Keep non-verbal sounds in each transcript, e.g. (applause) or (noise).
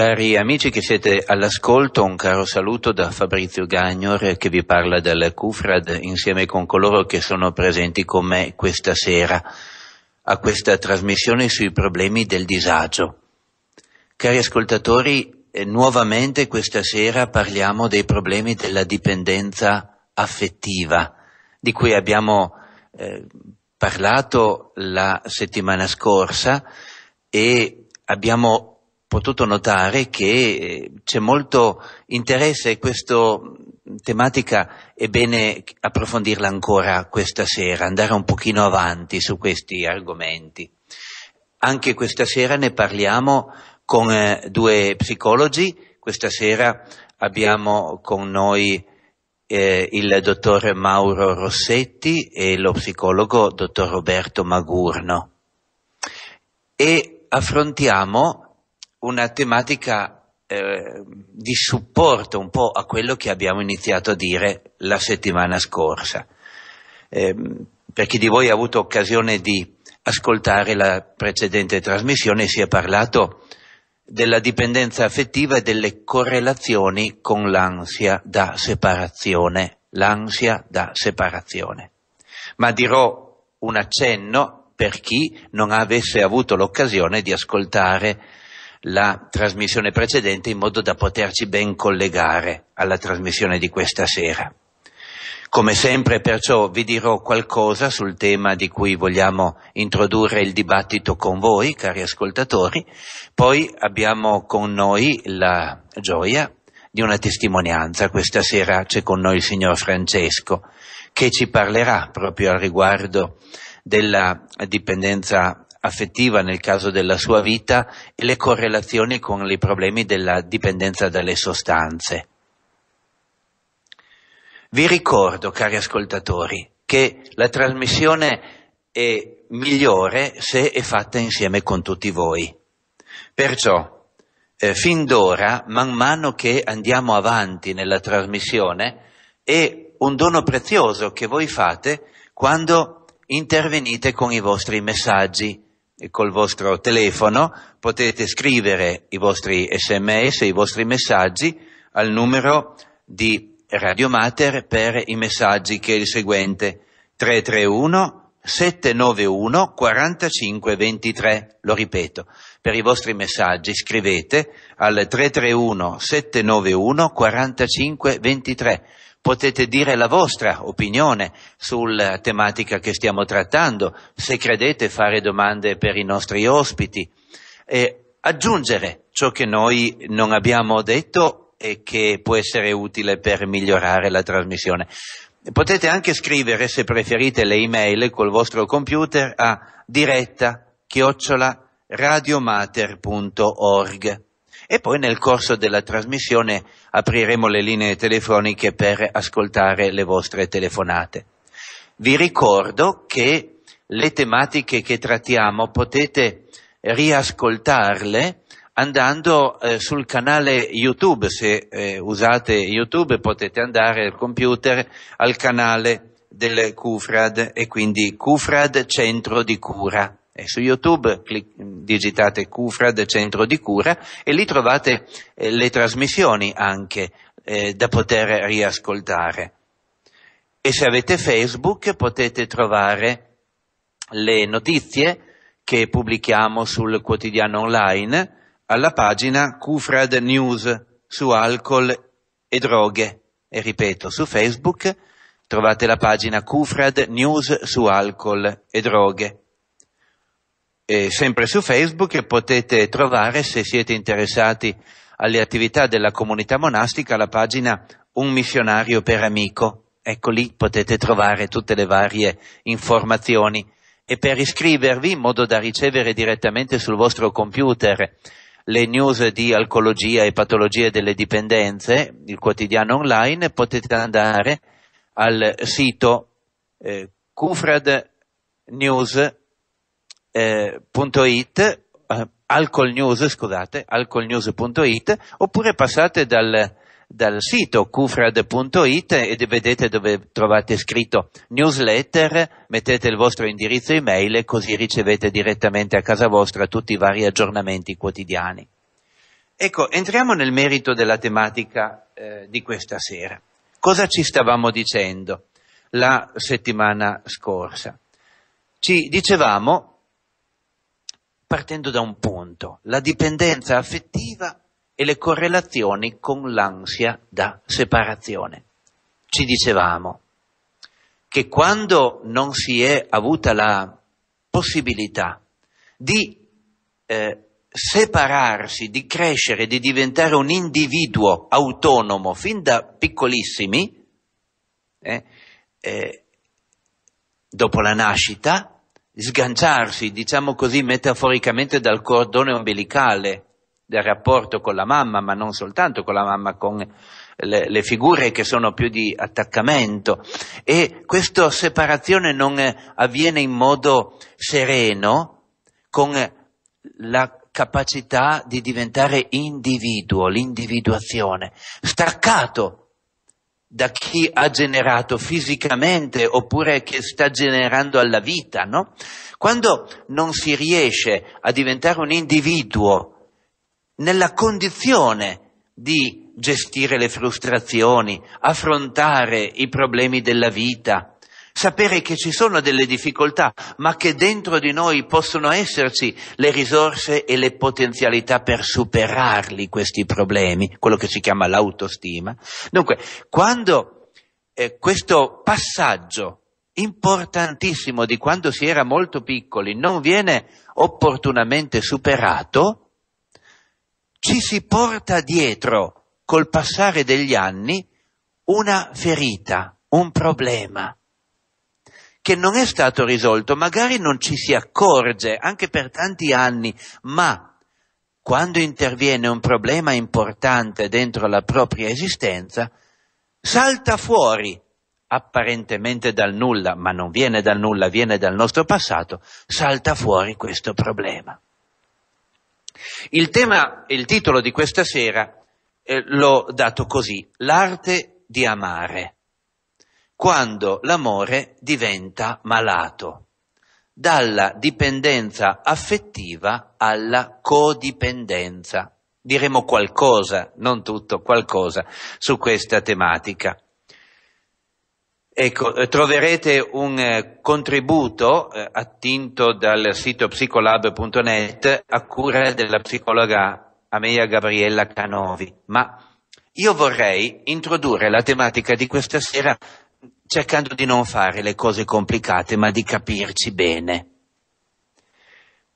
Cari amici che siete all'ascolto, un caro saluto da Fabrizio Gagnor che vi parla dal Cufrad insieme con coloro che sono presenti con me questa sera a questa trasmissione sui problemi del disagio. Cari ascoltatori, eh, nuovamente questa sera parliamo dei problemi della dipendenza affettiva di cui abbiamo eh, parlato la settimana scorsa e abbiamo potuto notare che eh, c'è molto interesse e questa tematica è bene approfondirla ancora questa sera, andare un pochino avanti su questi argomenti. Anche questa sera ne parliamo con eh, due psicologi, questa sera abbiamo con noi eh, il dottor Mauro Rossetti e lo psicologo dottor Roberto Magurno e affrontiamo una tematica eh, di supporto un po' a quello che abbiamo iniziato a dire la settimana scorsa. Eh, per chi di voi ha avuto occasione di ascoltare la precedente trasmissione si è parlato della dipendenza affettiva e delle correlazioni con l'ansia da separazione, l'ansia da separazione. Ma dirò un accenno per chi non avesse avuto l'occasione di ascoltare la trasmissione precedente in modo da poterci ben collegare alla trasmissione di questa sera. Come sempre perciò vi dirò qualcosa sul tema di cui vogliamo introdurre il dibattito con voi, cari ascoltatori, poi abbiamo con noi la gioia di una testimonianza. Questa sera c'è con noi il signor Francesco che ci parlerà proprio al riguardo della dipendenza affettiva nel caso della sua vita e le correlazioni con i problemi della dipendenza dalle sostanze. Vi ricordo, cari ascoltatori, che la trasmissione è migliore se è fatta insieme con tutti voi. Perciò, eh, fin d'ora, man mano che andiamo avanti nella trasmissione, è un dono prezioso che voi fate quando intervenite con i vostri messaggi, col vostro telefono, potete scrivere i vostri sms, i vostri messaggi al numero di Radio Mater per i messaggi che è il seguente 331 791 4523. Lo ripeto, per i vostri messaggi scrivete al 331 791 4523 potete dire la vostra opinione sulla tematica che stiamo trattando, se credete fare domande per i nostri ospiti e aggiungere ciò che noi non abbiamo detto e che può essere utile per migliorare la trasmissione. Potete anche scrivere, se preferite, le email col vostro computer a diretta chiocciola radiomater.org e poi nel corso della trasmissione apriremo le linee telefoniche per ascoltare le vostre telefonate. Vi ricordo che le tematiche che trattiamo potete riascoltarle andando eh, sul canale YouTube, se eh, usate YouTube potete andare al computer al canale del Cufrad e quindi Cufrad Centro di Cura. E su YouTube clic- digitate Cufrad Centro di Cura e lì trovate eh, le trasmissioni anche eh, da poter riascoltare. E se avete Facebook potete trovare le notizie che pubblichiamo sul quotidiano online alla pagina Cufrad News su alcol e droghe. E ripeto, su Facebook trovate la pagina Cufrad News su alcol e droghe eh, sempre su Facebook potete trovare, se siete interessati alle attività della comunità monastica, la pagina Un missionario per amico. Ecco lì potete trovare tutte le varie informazioni. E per iscrivervi, in modo da ricevere direttamente sul vostro computer le news di alcologia e patologie delle dipendenze, il quotidiano online, potete andare al sito eh, Cufrad alcolnews.it, eh, alcolnews, scusate, alcolnews.it, oppure passate dal, dal sito kufrad.it e vedete dove trovate scritto newsletter, mettete il vostro indirizzo email e così ricevete direttamente a casa vostra tutti i vari aggiornamenti quotidiani. Ecco, entriamo nel merito della tematica eh, di questa sera. Cosa ci stavamo dicendo la settimana scorsa? Ci dicevamo partendo da un punto, la dipendenza affettiva e le correlazioni con l'ansia da separazione. Ci dicevamo che quando non si è avuta la possibilità di eh, separarsi, di crescere, di diventare un individuo autonomo fin da piccolissimi, eh, eh, dopo la nascita, sganciarsi, diciamo così metaforicamente, dal cordone ombelicale del rapporto con la mamma, ma non soltanto con la mamma, con le, le figure che sono più di attaccamento. E questa separazione non eh, avviene in modo sereno, con la capacità di diventare individuo, l'individuazione, staccato da chi ha generato fisicamente oppure che sta generando alla vita, no? Quando non si riesce a diventare un individuo nella condizione di gestire le frustrazioni, affrontare i problemi della vita, sapere che ci sono delle difficoltà, ma che dentro di noi possono esserci le risorse e le potenzialità per superarli questi problemi, quello che si chiama l'autostima. Dunque, quando eh, questo passaggio importantissimo di quando si era molto piccoli non viene opportunamente superato, ci si porta dietro col passare degli anni una ferita, un problema che non è stato risolto, magari non ci si accorge anche per tanti anni, ma quando interviene un problema importante dentro la propria esistenza, salta fuori apparentemente dal nulla, ma non viene dal nulla, viene dal nostro passato, salta fuori questo problema. Il tema, il titolo di questa sera eh, l'ho dato così, l'arte di amare quando l'amore diventa malato, dalla dipendenza affettiva alla codipendenza. Diremo qualcosa, non tutto, qualcosa su questa tematica. Ecco, eh, troverete un eh, contributo eh, attinto dal sito psicolab.net a cura della psicologa Amelia Gabriella Canovi, ma io vorrei introdurre la tematica di questa sera cercando di non fare le cose complicate, ma di capirci bene.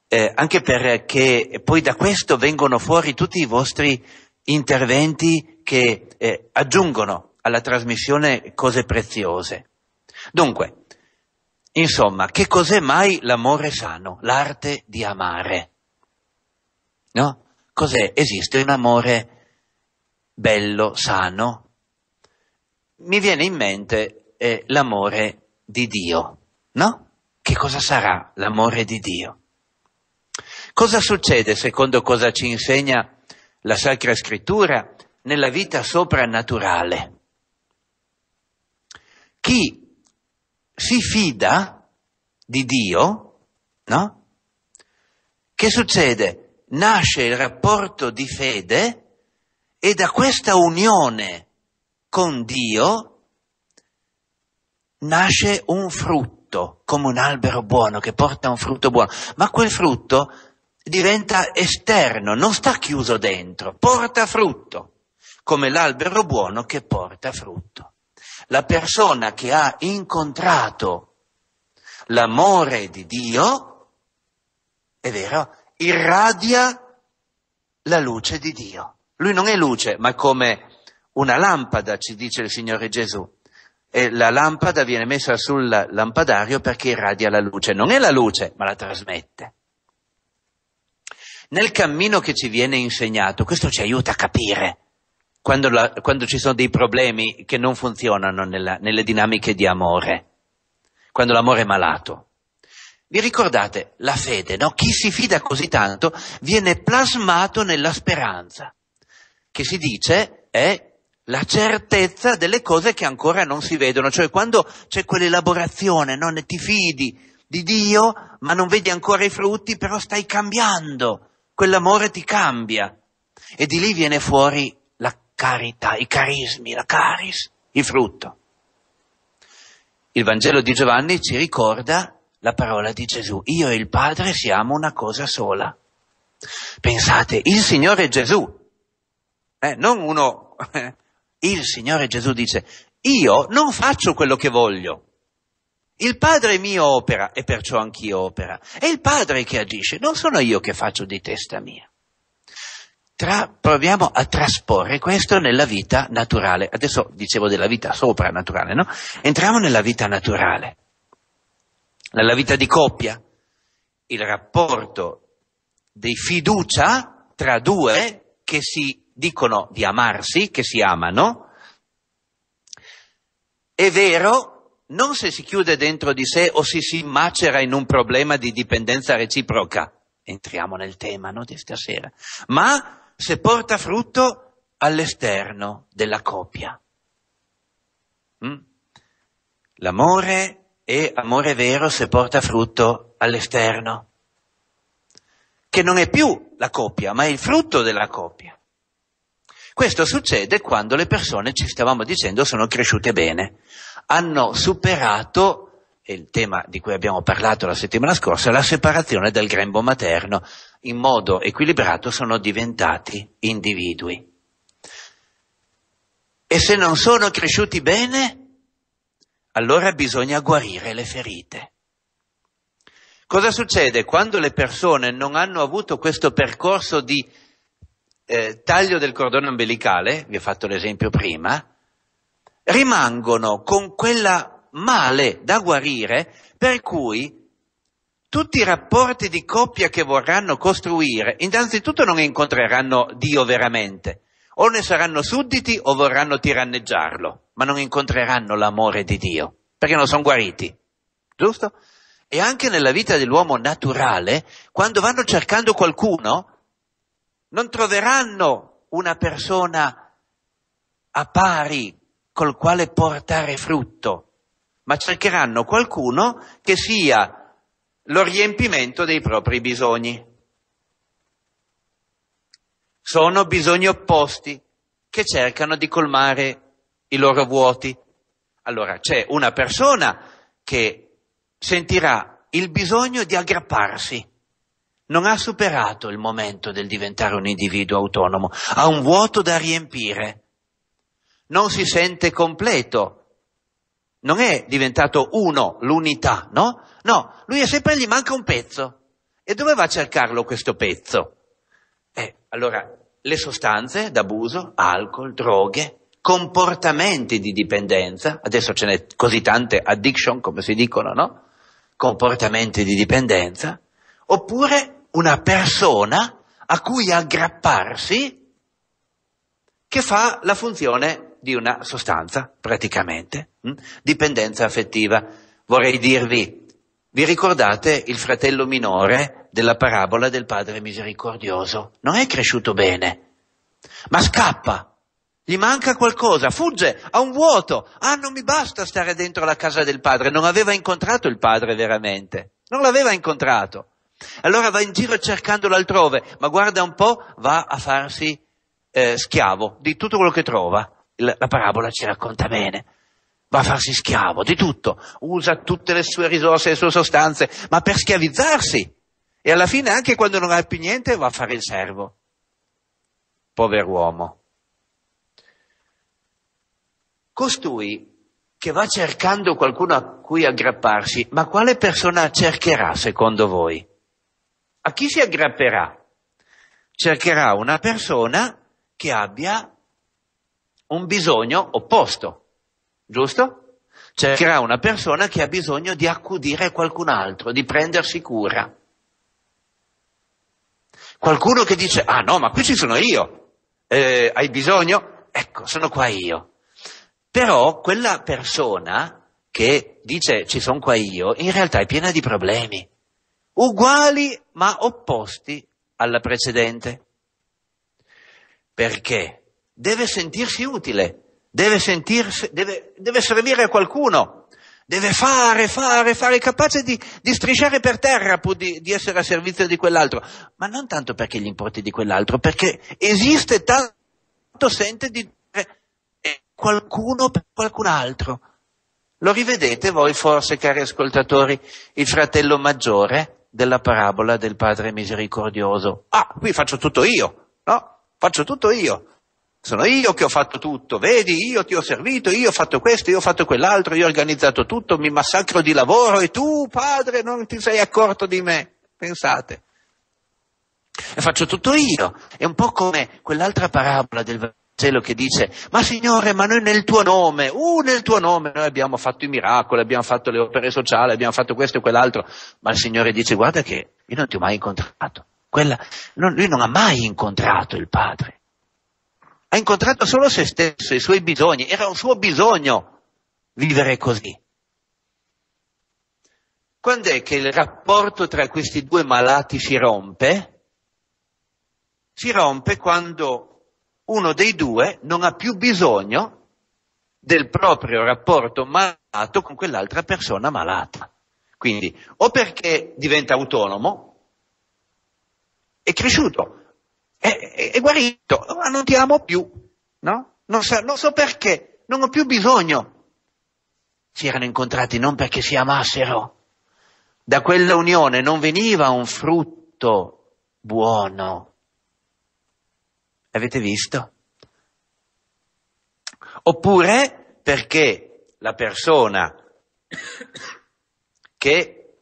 Eh, anche perché poi da questo vengono fuori tutti i vostri interventi che eh, aggiungono alla trasmissione cose preziose. Dunque, insomma, che cos'è mai l'amore sano? L'arte di amare. No? Cos'è? Esiste un amore bello, sano? Mi viene in mente eh, l'amore di Dio, no? Che cosa sarà l'amore di Dio? Cosa succede secondo cosa ci insegna la Sacra Scrittura nella vita soprannaturale? Chi si fida di Dio, no? Che succede? Nasce il rapporto di fede e da questa unione con Dio nasce un frutto, come un albero buono che porta un frutto buono, ma quel frutto diventa esterno, non sta chiuso dentro, porta frutto, come l'albero buono che porta frutto. La persona che ha incontrato l'amore di Dio, è vero, irradia la luce di Dio. Lui non è luce, ma come una lampada, ci dice il Signore Gesù e la lampada viene messa sul lampadario perché irradia la luce, non è la luce, ma la trasmette. Nel cammino che ci viene insegnato, questo ci aiuta a capire quando, la, quando ci sono dei problemi che non funzionano nella, nelle dinamiche di amore, quando l'amore è malato. Vi ricordate la fede, no? Chi si fida così tanto viene plasmato nella speranza, che si dice è la certezza delle cose che ancora non si vedono, cioè quando c'è quell'elaborazione, non ti fidi di Dio ma non vedi ancora i frutti, però stai cambiando, quell'amore ti cambia e di lì viene fuori la carità, i carismi, la caris, il frutto. Il Vangelo di Giovanni ci ricorda la parola di Gesù, io e il Padre siamo una cosa sola. Pensate, il Signore Gesù, eh, non uno (laughs) eh, il Signore Gesù dice, io non faccio quello che voglio. Il Padre mio opera e perciò anch'io opera. È il Padre che agisce, non sono io che faccio di testa mia. Tra, proviamo a trasporre questo nella vita naturale. Adesso dicevo della vita soprannaturale, no? Entriamo nella vita naturale. Nella vita di coppia, il rapporto di fiducia tra due che si dicono di amarsi, che si amano, è vero non se si chiude dentro di sé o se si macera in un problema di dipendenza reciproca, entriamo nel tema no, di stasera, ma se porta frutto all'esterno della coppia. Mm? L'amore è amore vero se porta frutto all'esterno, che non è più la coppia, ma è il frutto della coppia. Questo succede quando le persone, ci stavamo dicendo, sono cresciute bene, hanno superato il tema di cui abbiamo parlato la settimana scorsa, la separazione dal grembo materno, in modo equilibrato sono diventati individui. E se non sono cresciuti bene, allora bisogna guarire le ferite. Cosa succede quando le persone non hanno avuto questo percorso di eh, taglio del cordone umbilicale, vi ho fatto l'esempio prima, rimangono con quella male da guarire per cui tutti i rapporti di coppia che vorranno costruire, innanzitutto non incontreranno Dio veramente, o ne saranno sudditi o vorranno tiranneggiarlo, ma non incontreranno l'amore di Dio, perché non sono guariti, giusto? E anche nella vita dell'uomo naturale, quando vanno cercando qualcuno, non troveranno una persona a pari col quale portare frutto, ma cercheranno qualcuno che sia lo riempimento dei propri bisogni. Sono bisogni opposti che cercano di colmare i loro vuoti. Allora c'è una persona che sentirà il bisogno di aggrapparsi non ha superato il momento del diventare un individuo autonomo, ha un vuoto da riempire, non si sente completo, non è diventato uno, l'unità, no? No, lui è sempre gli manca un pezzo. E dove va a cercarlo questo pezzo? Eh, allora, le sostanze d'abuso, alcol, droghe, comportamenti di dipendenza, adesso ce n'è così tante addiction come si dicono, no? Comportamenti di dipendenza, oppure una persona a cui aggrapparsi che fa la funzione di una sostanza, praticamente, mh? Mm, dipendenza affettiva. Vorrei dirvi, vi ricordate il fratello minore della parabola del padre misericordioso? Non è cresciuto bene, ma scappa gli manca qualcosa, fugge, ha un vuoto, ah non mi basta stare dentro la casa del padre, non aveva incontrato il padre veramente, non l'aveva incontrato. Allora va in giro cercandolo altrove, ma guarda un po', va a farsi eh, schiavo di tutto quello che trova. La, la parabola ci racconta bene. Va a farsi schiavo di tutto, usa tutte le sue risorse, le sue sostanze, ma per schiavizzarsi. E alla fine anche quando non ha più niente va a fare il servo. Povero uomo. Costui che va cercando qualcuno a cui aggrapparsi, ma quale persona cercherà secondo voi? A chi si aggrapperà? Cercherà una persona che abbia un bisogno opposto, giusto? Cercherà una persona che ha bisogno di accudire qualcun altro, di prendersi cura. Qualcuno che dice, ah no, ma qui ci sono io, eh, hai bisogno? Ecco, sono qua io. Però quella persona che dice ci sono qua io, in realtà è piena di problemi uguali ma opposti alla precedente. Perché deve sentirsi utile, deve, sentirsi, deve, deve servire a qualcuno, deve fare, fare, fare, capace di, di strisciare per terra pur di, di essere a servizio di quell'altro, ma non tanto perché gli importi di quell'altro, perché esiste tanto sente di dire eh, qualcuno per qualcun altro. Lo rivedete voi forse, cari ascoltatori, il fratello maggiore della parabola del Padre misericordioso. Ah, qui faccio tutto io, no? Faccio tutto io. Sono io che ho fatto tutto, vedi, io ti ho servito, io ho fatto questo, io ho fatto quell'altro, io ho organizzato tutto, mi massacro di lavoro e tu, padre, non ti sei accorto di me. Pensate. E faccio tutto io. È un po' come quell'altra parabola del Vangelo che dice, ma Signore, ma noi nel tuo nome, uh, nel tuo nome, noi abbiamo fatto i miracoli, abbiamo fatto le opere sociali, abbiamo fatto questo e quell'altro, ma il Signore dice, guarda che io non ti ho mai incontrato. Quella, non, lui non ha mai incontrato il Padre. Ha incontrato solo se stesso, i suoi bisogni, era un suo bisogno vivere così. Quando è che il rapporto tra questi due malati si rompe? Si rompe quando uno dei due non ha più bisogno del proprio rapporto malato con quell'altra persona malata. Quindi o perché diventa autonomo, è cresciuto, è, è, è guarito, ma non ti amo più, no? Non so, non so perché, non ho più bisogno. Si erano incontrati non perché si amassero. Da quella unione non veniva un frutto buono, Avete visto? Oppure perché la persona che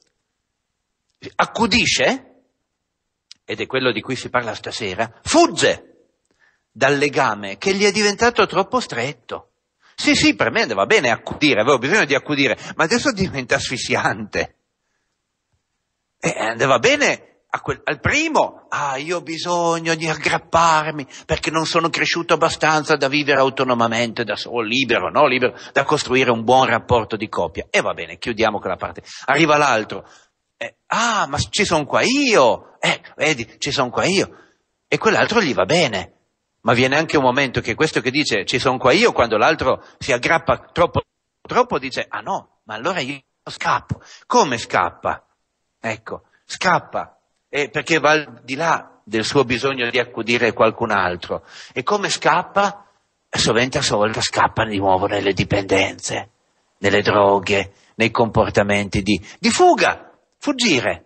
accudisce, ed è quello di cui si parla stasera, fugge dal legame che gli è diventato troppo stretto. Sì, sì, per me andava bene accudire, avevo bisogno di accudire, ma adesso diventa asfissiante. E eh, andava bene Quel, al primo, ah, io ho bisogno di aggrapparmi perché non sono cresciuto abbastanza da vivere autonomamente, da solo, libero, no? Libero, da costruire un buon rapporto di coppia. E va bene, chiudiamo quella parte. Arriva l'altro. Eh, ah, ma ci sono qua io. Eh, vedi, ci sono qua io. E quell'altro gli va bene. Ma viene anche un momento che questo che dice ci sono qua io, quando l'altro si aggrappa troppo, troppo dice, ah no, ma allora io scappo. Come scappa? Ecco, scappa eh, perché va al di là del suo bisogno di accudire qualcun altro. E come scappa? Sovente a sua scappa di nuovo nelle dipendenze, nelle droghe, nei comportamenti di, di fuga, fuggire,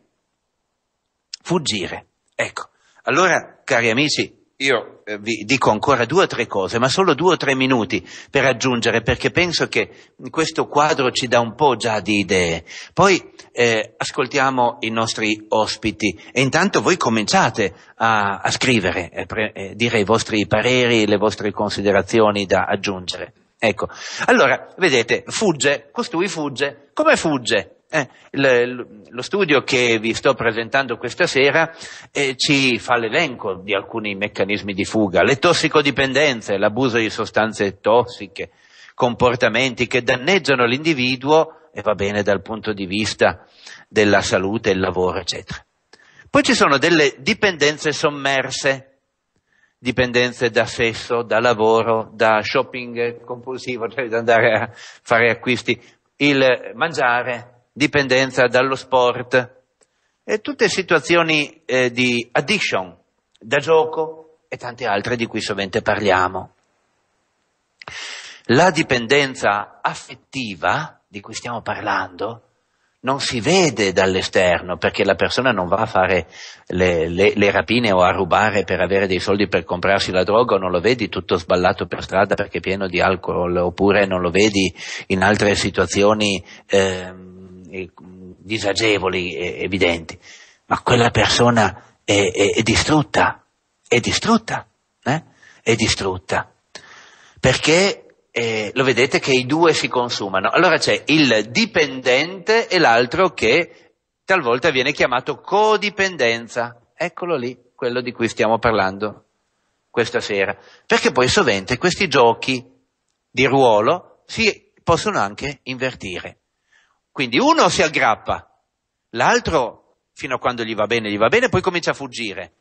fuggire. Ecco, allora cari amici, io eh, vi dico ancora due o tre cose, ma solo due o tre minuti per aggiungere, perché penso che questo quadro ci dà un po' già di idee. Poi eh, ascoltiamo i nostri ospiti e intanto voi cominciate a, a scrivere, a eh, pre, eh, dire i vostri pareri, le vostre considerazioni da aggiungere. Ecco, allora, vedete, fugge, costui fugge, come fugge? Eh, lo studio che vi sto presentando questa sera eh, ci fa l'elenco di alcuni meccanismi di fuga, le tossicodipendenze, l'abuso di sostanze tossiche, comportamenti che danneggiano l'individuo e va bene dal punto di vista della salute, il lavoro, eccetera. Poi ci sono delle dipendenze sommerse, dipendenze da sesso, da lavoro, da shopping compulsivo, cioè da andare a fare acquisti, il mangiare, dipendenza dallo sport, e tutte situazioni eh, di addiction, da gioco e tante altre di cui sovente parliamo. La dipendenza affettiva di cui stiamo parlando non si vede dall'esterno perché la persona non va a fare le, le, le, rapine o a rubare per avere dei soldi per comprarsi la droga o non lo vedi tutto sballato per strada perché è pieno di alcol oppure non lo vedi in altre situazioni eh, Mm, disagevoli evidenti, ma quella persona è, è, è distrutta, è distrutta, eh? è distrutta, perché eh, lo vedete che i due si consumano. Allora c'è il dipendente e l'altro che talvolta viene chiamato codipendenza, eccolo lì, quello di cui stiamo parlando questa sera, perché poi sovente questi giochi di ruolo si possono anche invertire. Quindi uno si aggrappa, l'altro fino a quando gli va bene, gli va bene, poi comincia a fuggire.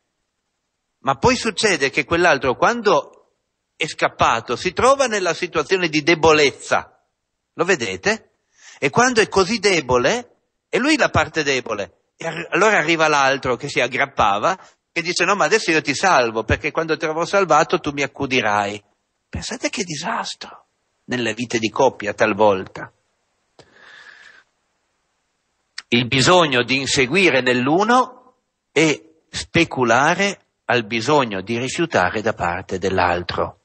Ma poi succede che quell'altro quando è scappato si trova nella situazione di debolezza. Lo vedete? E quando è così debole, è lui la parte debole. E allora arriva l'altro che si aggrappava e dice no ma adesso io ti salvo perché quando ti avrò salvato tu mi accudirai. Pensate che disastro nelle vite di coppia talvolta il bisogno di inseguire nell'uno e speculare al bisogno di rifiutare da parte dell'altro.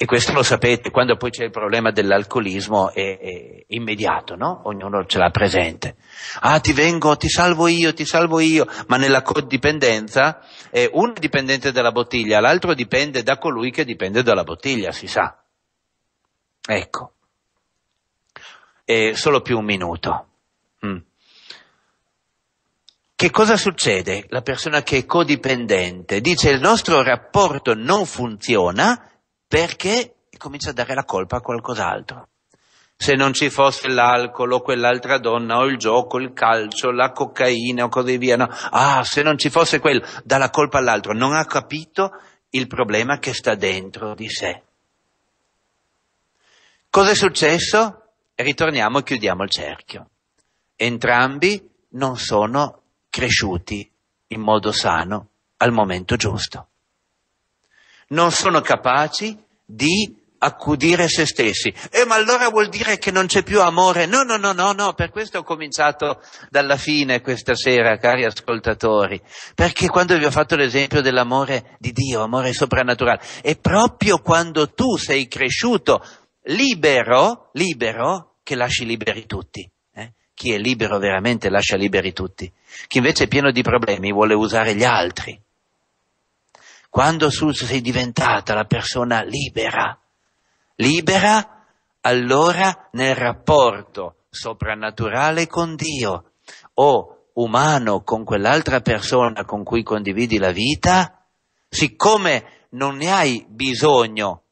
E questo lo sapete, quando poi c'è il problema dell'alcolismo è, è, immediato, no? Ognuno ce l'ha presente. Ah, ti vengo, ti salvo io, ti salvo io, ma nella codipendenza eh, uno è dipendente dalla bottiglia, l'altro dipende da colui che dipende dalla bottiglia, si sa. Ecco. Eh, solo più un minuto. Mm. Che cosa succede? La persona che è codipendente dice il nostro rapporto non funziona perché comincia a dare la colpa a qualcos'altro. Se non ci fosse l'alcol o quell'altra donna o il gioco, il calcio, la cocaina o così via, no. ah, se non ci fosse quello, dà la colpa all'altro, non ha capito il problema che sta dentro di sé. Cos'è successo? Ritorniamo e chiudiamo il cerchio entrambi non sono cresciuti in modo sano al momento giusto. Non sono capaci di accudire se stessi. E eh, ma allora vuol dire che non c'è più amore? No, no, no, no, no, per questo ho cominciato dalla fine questa sera, cari ascoltatori, perché quando vi ho fatto l'esempio dell'amore di Dio, amore soprannaturale, è proprio quando tu sei cresciuto libero, libero, che lasci liberi tutti chi è libero veramente lascia liberi tutti, chi invece è pieno di problemi vuole usare gli altri. Quando tu sei diventata la persona libera, libera allora nel rapporto soprannaturale con Dio o umano con quell'altra persona con cui condividi la vita, siccome non ne hai bisogno,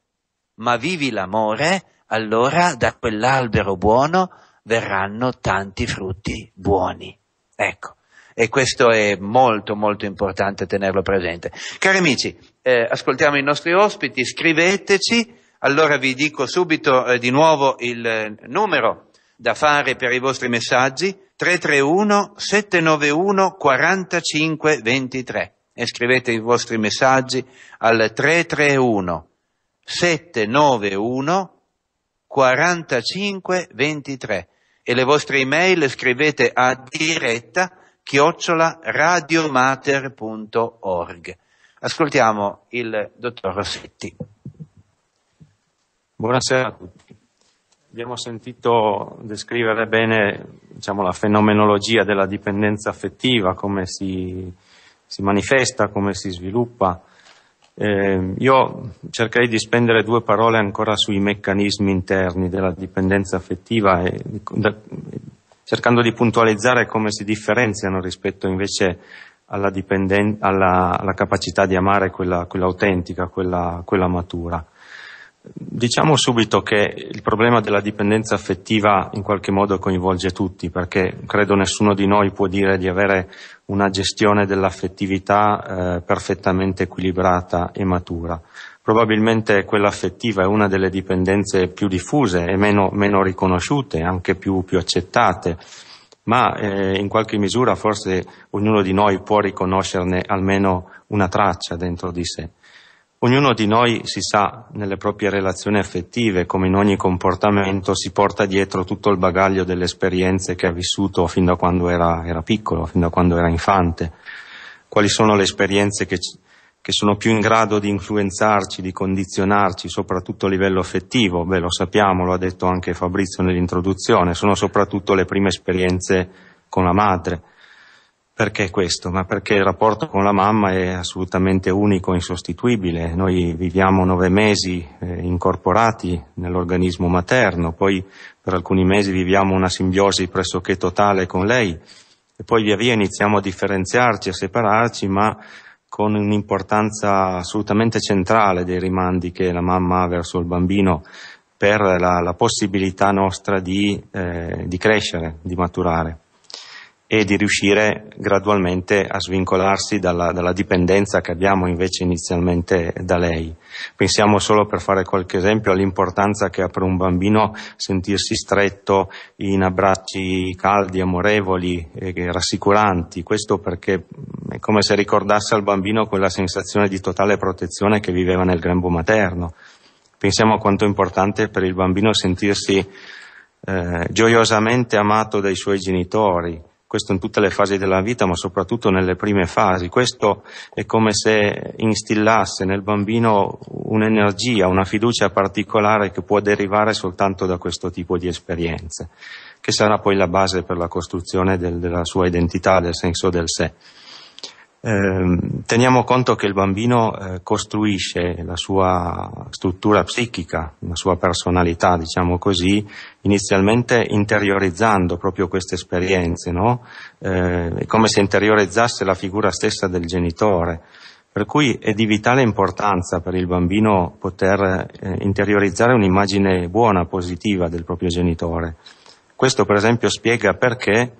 ma vivi l'amore, allora da quell'albero buono verranno tanti frutti buoni. Ecco. E questo è molto molto importante tenerlo presente. Cari amici, eh, ascoltiamo i nostri ospiti, scriveteci, allora vi dico subito eh, di nuovo il eh, numero da fare per i vostri messaggi, 331 791 4523 e scrivete i vostri messaggi al 331 791 4523 23 e le vostre email scrivete a diretta chiocciola radiomater.org. Ascoltiamo il dottor Rossetti. Buonasera a tutti. Abbiamo sentito descrivere bene diciamo, la fenomenologia della dipendenza affettiva, come si, si manifesta, come si sviluppa. Eh, io cercherei di spendere due parole ancora sui meccanismi interni della dipendenza affettiva, e, da, cercando di puntualizzare come si differenziano rispetto invece alla, dipenden- alla, alla capacità di amare quella, quella autentica, quella, quella matura. Diciamo subito che il problema della dipendenza affettiva in qualche modo coinvolge tutti, perché credo nessuno di noi può dire di avere una gestione dell'affettività eh, perfettamente equilibrata e matura. Probabilmente quella affettiva è una delle dipendenze più diffuse e meno, meno riconosciute, anche più, più accettate, ma eh, in qualche misura forse ognuno di noi può riconoscerne almeno una traccia dentro di sé. Ognuno di noi si sa, nelle proprie relazioni affettive, come in ogni comportamento, si porta dietro tutto il bagaglio delle esperienze che ha vissuto fin da quando era, era piccolo, fin da quando era infante. Quali sono le esperienze che, che sono più in grado di influenzarci, di condizionarci, soprattutto a livello affettivo? Beh, lo sappiamo, lo ha detto anche Fabrizio nell'introduzione, sono soprattutto le prime esperienze con la madre perché questo? Ma perché il rapporto con la mamma è assolutamente unico, e insostituibile. Noi viviamo nove mesi eh, incorporati nell'organismo materno, poi per alcuni mesi viviamo una simbiosi pressoché totale con lei e poi via via iniziamo a differenziarci, a separarci, ma con un'importanza assolutamente centrale dei rimandi che la mamma ha verso il bambino per la, la possibilità nostra di, eh, di crescere, di maturare e di riuscire gradualmente a svincolarsi dalla, dalla, dipendenza che abbiamo invece inizialmente da lei. Pensiamo solo per fare qualche esempio all'importanza che ha per un bambino sentirsi stretto in abbracci caldi, amorevoli e rassicuranti, questo perché mm, è come se ricordasse al bambino quella sensazione di totale protezione che viveva nel grembo materno. Pensiamo a quanto è importante per il bambino sentirsi eh, gioiosamente amato dai suoi genitori, questo in tutte le fasi della vita, ma soprattutto nelle prime fasi. Questo è come se instillasse nel bambino un'energia, una fiducia particolare che può derivare soltanto da questo tipo di esperienze, che sarà poi la base per la costruzione del, della sua identità, del senso del sé. Ehm, teniamo conto che il bambino eh, costruisce la sua struttura psichica, la sua personalità, diciamo così, inizialmente interiorizzando proprio queste esperienze, no? eh, è come se interiorizzasse la figura stessa del genitore. Per cui è di vitale importanza per il bambino poter eh, interiorizzare un'immagine buona, positiva del proprio genitore. Questo per esempio spiega perché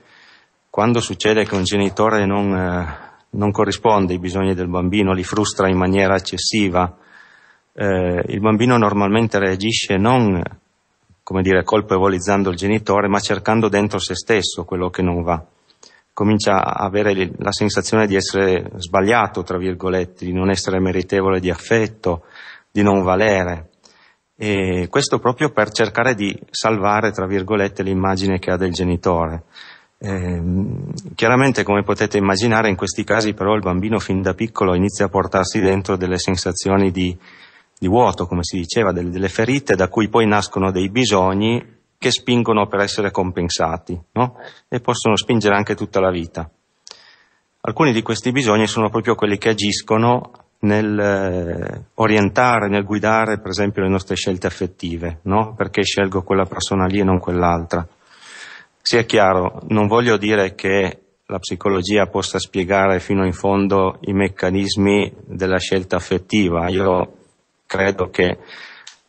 quando succede che un genitore non, eh, non corrisponde ai bisogni del bambino, li frustra in maniera eccessiva, eh, il bambino normalmente reagisce non come dire, colpevolizzando il genitore, ma cercando dentro se stesso quello che non va. Comincia a avere la sensazione di essere sbagliato, tra virgolette, di non essere meritevole di affetto, di non valere. E questo proprio per cercare di salvare, tra virgolette, l'immagine che ha del genitore. Eh, chiaramente, come potete immaginare, in questi casi però il bambino fin da piccolo inizia a portarsi dentro delle sensazioni di di vuoto, come si diceva, delle, delle, ferite da cui poi nascono dei bisogni che spingono per essere compensati no? e possono spingere anche tutta la vita. Alcuni di questi bisogni sono proprio quelli che agiscono nel eh, orientare, nel guidare per esempio le nostre scelte affettive, no? perché scelgo quella persona lì e non quell'altra. Sia chiaro, non voglio dire che la psicologia possa spiegare fino in fondo i meccanismi della scelta affettiva, io credo che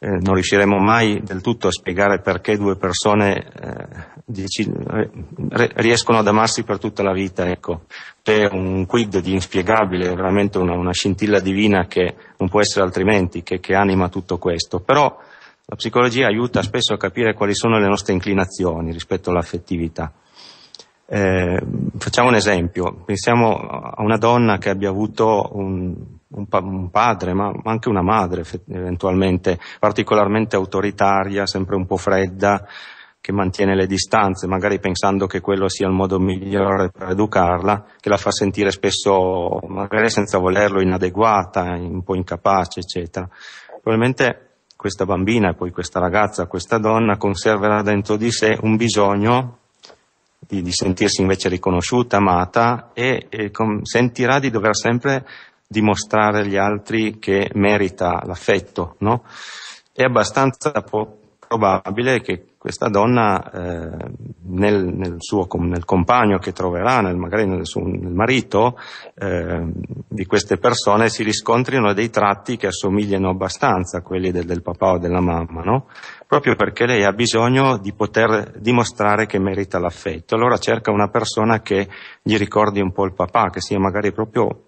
eh, non riusciremo mai del tutto a spiegare perché due persone eh, dici, eh, re, riescono ad amarsi per tutta la vita. Ecco. C'è un quid di inspiegabile, veramente una, una, scintilla divina che non può essere altrimenti, che, che, anima tutto questo. Però la psicologia aiuta spesso a capire quali sono le nostre inclinazioni rispetto all'affettività. Eh, facciamo un esempio, pensiamo a una donna che abbia avuto un, un, pa- un padre, ma anche una madre eventualmente, particolarmente autoritaria, sempre un po' fredda, che mantiene le distanze, magari pensando che quello sia il modo migliore per educarla, che la fa sentire spesso, magari senza volerlo, inadeguata, un po' incapace, eccetera. Probabilmente questa bambina e poi questa ragazza, questa donna conserverà dentro di sé un bisogno di, di sentirsi invece riconosciuta, amata e, e com- sentirà di dover sempre dimostrare agli altri che merita l'affetto, no? È abbastanza probabile che questa donna eh, nel, nel, suo nel compagno che troverà, nel, magari nel, suo, nel marito, eh, di queste persone si riscontrino dei tratti che assomigliano abbastanza a quelli del, del papà o della mamma, no? proprio perché lei ha bisogno di poter dimostrare che merita l'affetto. Allora cerca una persona che gli ricordi un po' il papà, che sia magari proprio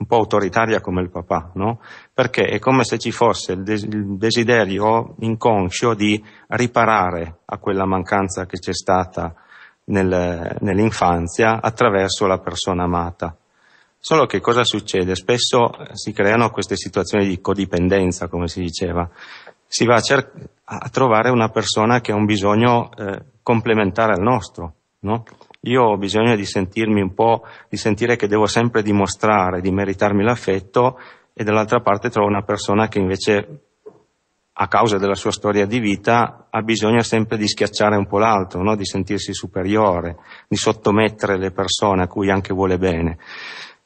un po' autoritaria come il papà, no? Perché è come se ci fosse il desiderio inconscio di riparare a quella mancanza che c'è stata nel, nell'infanzia attraverso la persona amata. Solo che cosa succede? Spesso si creano queste situazioni di codipendenza, come si diceva. Si va a, cer- a trovare una persona che ha un bisogno eh, complementare al nostro, no? Io ho bisogno di sentirmi un po', di sentire che devo sempre dimostrare, di meritarmi l'affetto e dall'altra parte trovo una persona che invece a causa della sua storia di vita ha bisogno sempre di schiacciare un po' l'altro, no? di sentirsi superiore, di sottomettere le persone a cui anche vuole bene.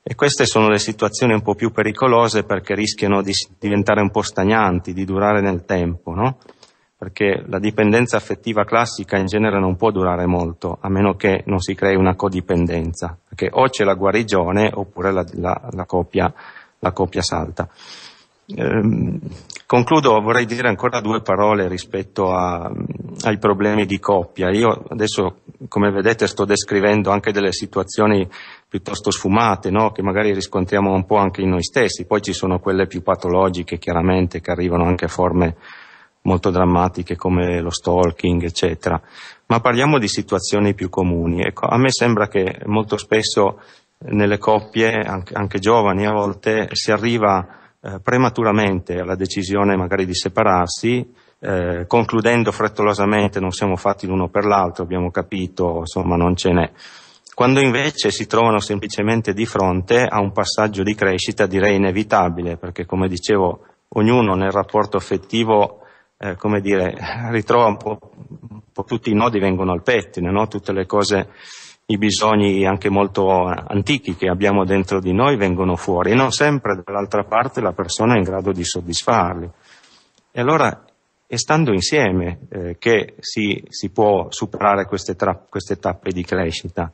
E queste sono le situazioni un po' più pericolose perché rischiano di diventare un po' stagnanti, di durare nel tempo, no? perché la dipendenza affettiva classica in genere non può durare molto, a meno che non si crei una codipendenza, perché o c'è la guarigione oppure la, la, la, coppia, la coppia, salta. Ehm, concludo, vorrei dire ancora due parole rispetto a, ai problemi di coppia. Io adesso, come vedete, sto descrivendo anche delle situazioni piuttosto sfumate, no? che magari riscontriamo un po' anche in noi stessi, poi ci sono quelle più patologiche, chiaramente, che arrivano anche a forme molto drammatiche come lo stalking, eccetera, ma parliamo di situazioni più comuni. Ecco, a me sembra che molto spesso nelle coppie, anche, anche giovani a volte, si arriva eh, prematuramente alla decisione magari di separarsi, eh, concludendo frettolosamente non siamo fatti l'uno per l'altro, abbiamo capito, insomma non ce n'è. Quando invece si trovano semplicemente di fronte a un passaggio di crescita direi inevitabile, perché come dicevo ognuno nel rapporto affettivo eh, come dire, ritrova un po', un po', tutti i nodi vengono al pettine, no? tutte le cose, i bisogni anche molto antichi che abbiamo dentro di noi vengono fuori e non sempre dall'altra parte la persona è in grado di soddisfarli. E allora è stando insieme eh, che si, si, può superare queste, tra, queste tappe di crescita.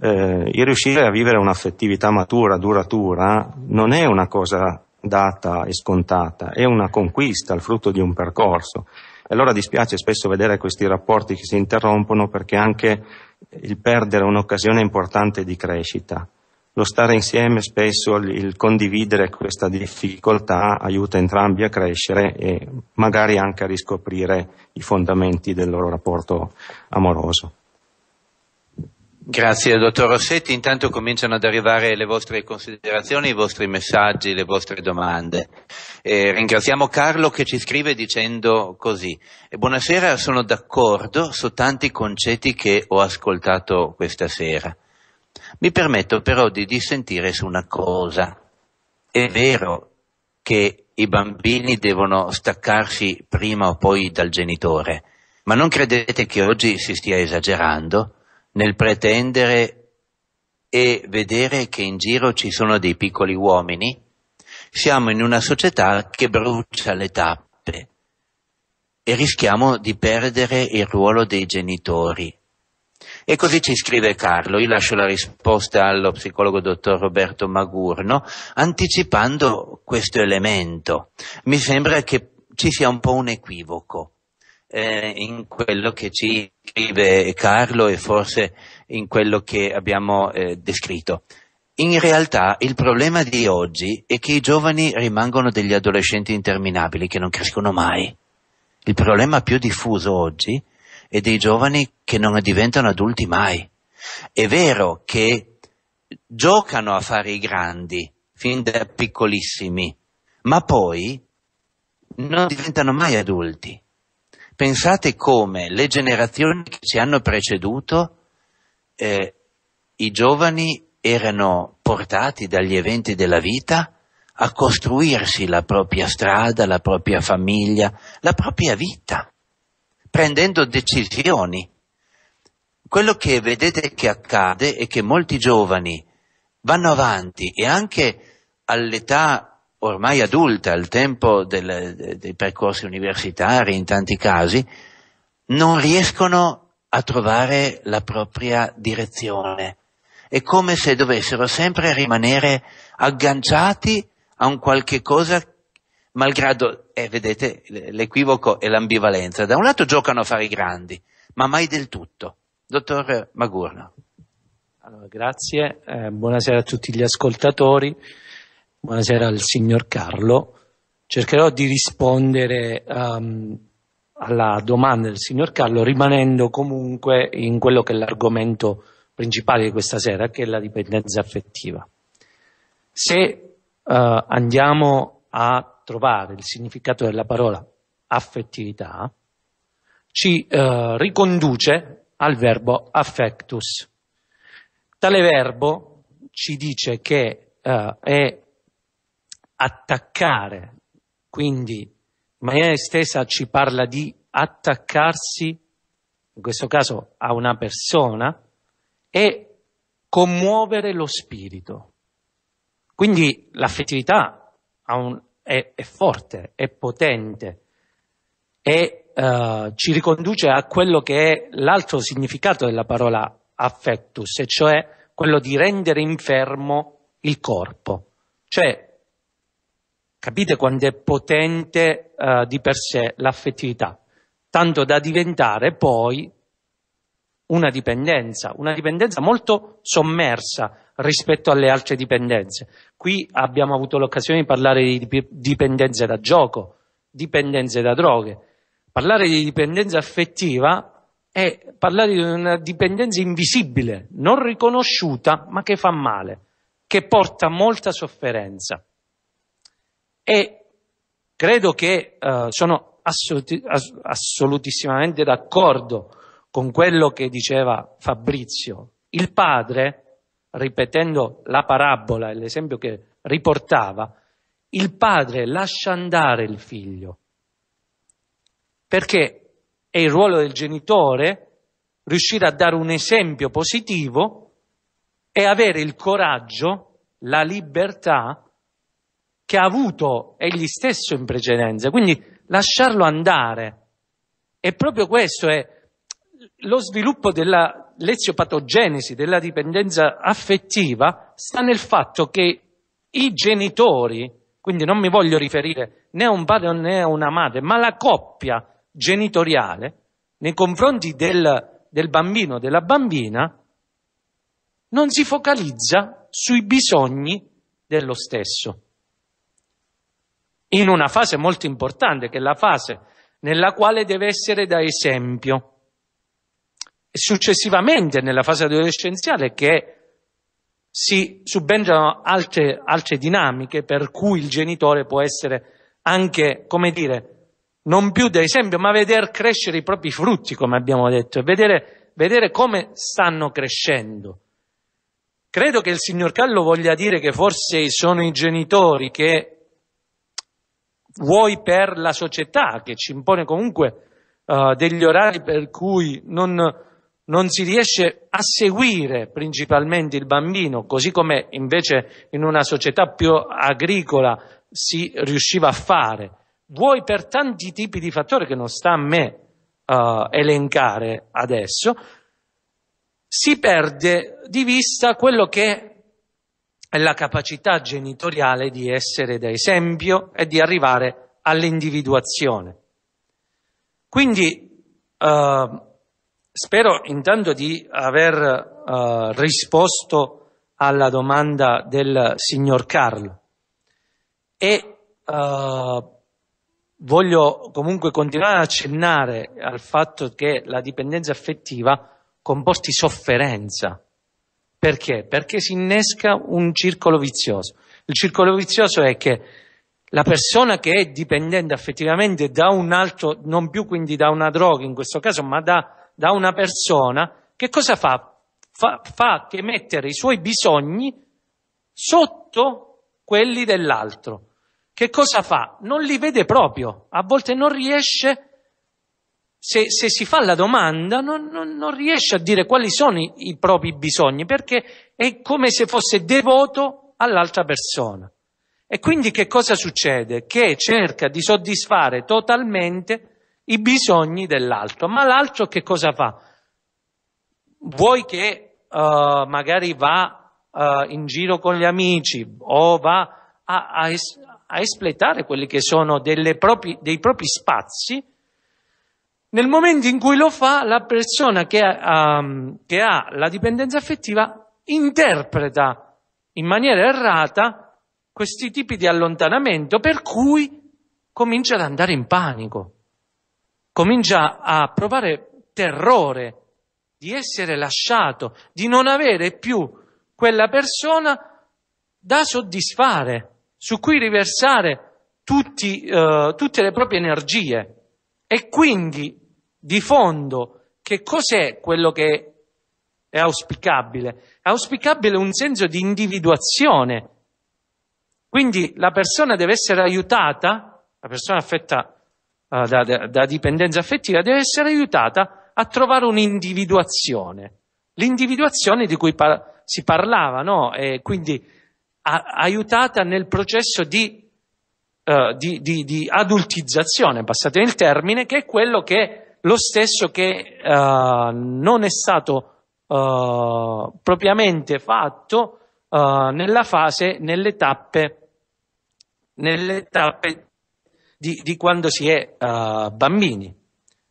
Eh, il riuscire a vivere un'affettività matura, duratura, non è una cosa data e scontata, è una conquista, il frutto di un percorso. E allora dispiace spesso vedere questi rapporti che si interrompono perché anche il perdere è un'occasione importante di crescita. Lo stare insieme spesso, il condividere questa difficoltà aiuta entrambi a crescere e magari anche a riscoprire i fondamenti del loro rapporto amoroso. Grazie dottor Rossetti, intanto cominciano ad arrivare le vostre considerazioni, i vostri messaggi, le vostre domande. Eh, ringraziamo Carlo che ci scrive dicendo così. Eh, buonasera, sono d'accordo su tanti concetti che ho ascoltato questa sera. Mi permetto però di dissentire su una cosa. È vero che i bambini devono staccarsi prima o poi dal genitore, ma non credete che oggi si stia esagerando? nel pretendere e vedere che in giro ci sono dei piccoli uomini, siamo in una società che brucia le tappe e rischiamo di perdere il ruolo dei genitori. E così ci scrive Carlo, io lascio la risposta allo psicologo dottor Roberto Magurno, anticipando questo elemento. Mi sembra che ci sia un po' un equivoco eh, in quello che ci scrive Carlo e forse in quello che abbiamo eh, descritto. In realtà il problema di oggi è che i giovani rimangono degli adolescenti interminabili che non crescono mai. Il problema più diffuso oggi è dei giovani che non diventano adulti mai. È vero che giocano a fare i grandi fin da piccolissimi, ma poi non diventano mai adulti. Pensate come le generazioni che ci hanno preceduto, eh, i giovani erano portati dagli eventi della vita a costruirsi la propria strada, la propria famiglia, la propria vita, prendendo decisioni. Quello che vedete che accade è che molti giovani vanno avanti e anche all'età ormai adulta, al tempo del, dei percorsi universitari in tanti casi, non riescono a trovare la propria direzione. È come se dovessero sempre rimanere agganciati a un qualche cosa, malgrado, eh, vedete, l'equivoco e l'ambivalenza. Da un lato giocano a fare i grandi, ma mai del tutto. Dottor Magurno. Allora, grazie, eh, buonasera a tutti gli ascoltatori buonasera al signor Carlo. Cercherò di rispondere um, alla domanda del signor Carlo rimanendo comunque in quello che è l'argomento principale di questa sera, che è la dipendenza affettiva. Se uh, andiamo a trovare il significato della parola affettività, ci uh, riconduce al verbo affectus. Tale verbo ci dice che uh, è attaccare. Quindi in maniera estesa ci parla di attaccarsi, in questo caso a una persona, e commuovere lo spirito. Quindi l'affettività un, è, è, forte, è potente e uh, ci riconduce a quello che è l'altro significato della parola affectus, e cioè quello di rendere infermo il corpo. Cioè Capite quanto è potente eh, di per sé l'affettività, tanto da diventare poi una dipendenza, una dipendenza molto sommersa rispetto alle altre dipendenze. Qui abbiamo avuto l'occasione di parlare di dipendenze da gioco, dipendenze da droghe. Parlare di dipendenza affettiva è parlare di una dipendenza invisibile, non riconosciuta, ma che fa male, che porta molta sofferenza. E credo che eh, sono assoluti, assolutissimamente d'accordo con quello che diceva Fabrizio. Il padre, ripetendo la parabola e l'esempio che riportava, il padre lascia andare il figlio, perché è il ruolo del genitore riuscire a dare un esempio positivo e avere il coraggio, la libertà che ha avuto egli stesso in precedenza, quindi lasciarlo andare. E proprio questo è lo sviluppo della leziopatogenesi, della dipendenza affettiva, sta nel fatto che i genitori, quindi non mi voglio riferire né a un padre né a una madre, ma la coppia genitoriale nei confronti del, del bambino o della bambina, non si focalizza sui bisogni dello stesso in una fase molto importante, che è la fase nella quale deve essere da esempio. E successivamente, nella fase adolescenziale, che si subentrano altre, altre dinamiche per cui il genitore può essere anche, come dire, non più da esempio, ma vedere crescere i propri frutti, come abbiamo detto, e vedere, vedere come stanno crescendo. Credo che il signor Callo voglia dire che forse sono i genitori che vuoi per la società che ci impone comunque uh, degli orari per cui non, non si riesce a seguire principalmente il bambino, così come invece in una società più agricola si riusciva a fare, vuoi per tanti tipi di fattori che non sta a me uh, elencare adesso, si perde di vista quello che è la capacità genitoriale di essere da esempio e di arrivare all'individuazione. Quindi eh, spero intanto di aver eh, risposto alla domanda del signor Carlo e eh, voglio comunque continuare ad accennare al fatto che la dipendenza affettiva comporti sofferenza perché? Perché si innesca un circolo vizioso. Il circolo vizioso è che la persona che è dipendente effettivamente da un altro, non più quindi da una droga in questo caso, ma da, da una persona, che cosa fa? fa? Fa che mettere i suoi bisogni sotto quelli dell'altro. Che cosa fa? Non li vede proprio, a volte non riesce a se, se si fa la domanda, non, non, non riesce a dire quali sono i, i propri bisogni, perché è come se fosse devoto all'altra persona. E quindi che cosa succede? Che cerca di soddisfare totalmente i bisogni dell'altro. Ma l'altro che cosa fa? Vuoi che uh, magari va uh, in giro con gli amici o va a, a, es- a espletare quelli che sono propri, dei propri spazi nel momento in cui lo fa, la persona che ha, um, che ha la dipendenza affettiva interpreta in maniera errata questi tipi di allontanamento, per cui comincia ad andare in panico, comincia a provare terrore di essere lasciato, di non avere più quella persona da soddisfare, su cui riversare tutti, eh, tutte le proprie energie. E quindi di fondo che cos'è quello che è auspicabile. È auspicabile un senso di individuazione. Quindi la persona deve essere aiutata, la persona affetta uh, da, da, da dipendenza affettiva deve essere aiutata a trovare un'individuazione. L'individuazione di cui par- si parlava, no? E quindi a- aiutata nel processo di, uh, di, di, di adultizzazione, passate il termine, che è quello che lo stesso che uh, non è stato uh, propriamente fatto uh, nella fase, nelle tappe, nelle tappe di, di quando si è bambini.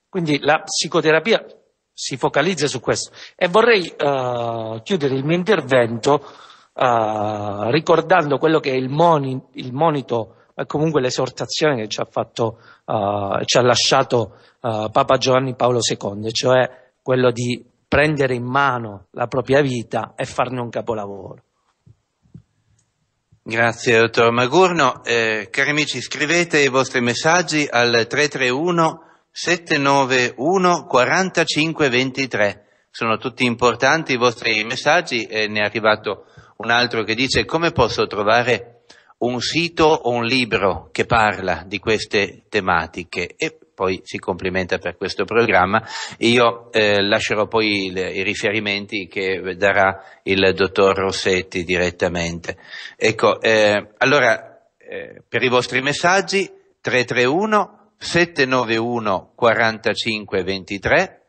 Quindi la psicoterapia si focalizza su questo. E vorrei chiudere il mio intervento ricordando quello che è il, moni, il monito e comunque l'esortazione che ci ha, fatto, uh, ci ha lasciato uh, Papa Giovanni Paolo II, cioè quello di prendere in mano la propria vita e farne un capolavoro. Grazie dottor Magurno. Eh, cari amici, scrivete i vostri messaggi al 331 791 4523. Sono tutti importanti i vostri messaggi e ne è arrivato un altro che dice come posso trovare un sito o un libro che parla di queste tematiche e poi si complimenta per questo programma. Io eh, lascerò poi il, i riferimenti che darà il dottor Rossetti direttamente. Ecco, eh, allora eh, per i vostri messaggi 331 791 4523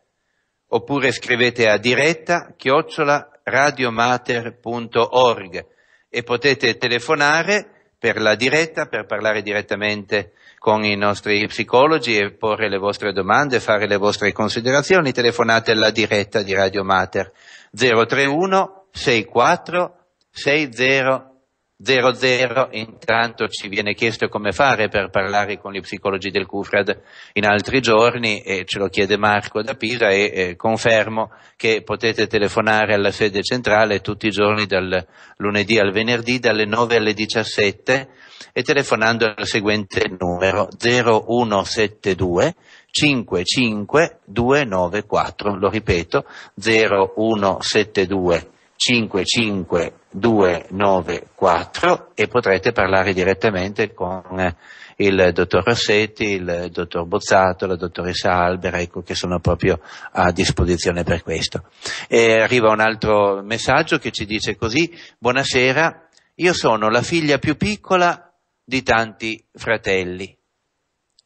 oppure scrivete a diretta chiocciola radiomater.org e potete telefonare per la diretta, per parlare direttamente con i nostri psicologi e porre le vostre domande, fare le vostre considerazioni, telefonate alla diretta di Radio Mater 031 64 60 00, intanto ci viene chiesto come fare per parlare con gli psicologi del Cufrad in altri giorni e ce lo chiede Marco da Pisa e eh, confermo che potete telefonare alla sede centrale tutti i giorni dal lunedì al venerdì dalle 9 alle 17 e telefonando al seguente numero 0172 294, lo ripeto 0172 55294 e potrete parlare direttamente con eh, il dottor Rossetti, il dottor Bozzato, la dottoressa Albera, ecco che sono proprio a disposizione per questo. E arriva un altro messaggio che ci dice così, buonasera, io sono la figlia più piccola di tanti fratelli